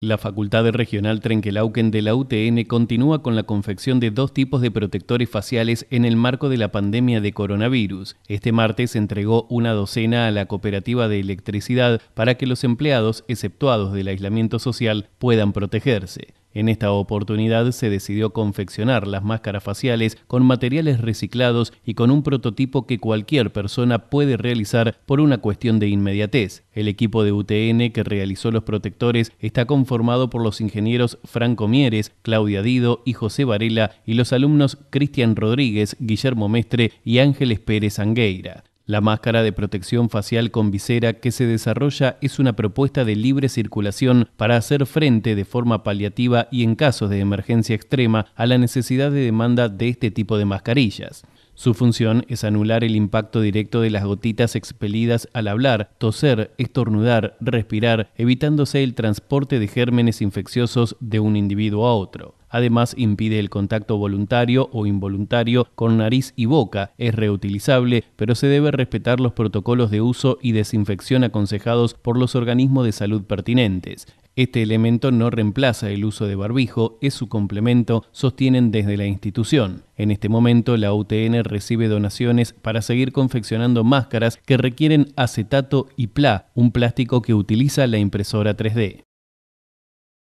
La Facultad Regional Trenquelauquen de la UTN continúa con la confección de dos tipos de protectores faciales en el marco de la pandemia de coronavirus. Este martes entregó una docena a la cooperativa de electricidad para que los empleados, exceptuados del aislamiento social, puedan protegerse. En esta oportunidad se decidió confeccionar las máscaras faciales con materiales reciclados y con un prototipo que cualquier persona puede realizar por una cuestión de inmediatez. El equipo de UTN que realizó los protectores está conformado por los ingenieros Franco Mieres, Claudia Dido y José Varela y los alumnos Cristian Rodríguez, Guillermo Mestre y Ángeles Pérez Angueira. La máscara de protección facial con visera que se desarrolla es una propuesta de libre circulación para hacer frente de forma paliativa y en casos de emergencia extrema a la necesidad de demanda de este tipo de mascarillas. Su función es anular el impacto directo de las gotitas expelidas al hablar, toser, estornudar, respirar, evitándose el transporte de gérmenes infecciosos de un individuo a otro. Además, impide el contacto voluntario o involuntario con nariz y boca. Es reutilizable, pero se debe respetar los protocolos de uso y desinfección aconsejados por los organismos de salud pertinentes. Este elemento no reemplaza el uso de barbijo, es su complemento, sostienen desde la institución. En este momento, la UTN recibe donaciones para seguir confeccionando máscaras que requieren acetato y PLA, un plástico que utiliza la impresora 3D.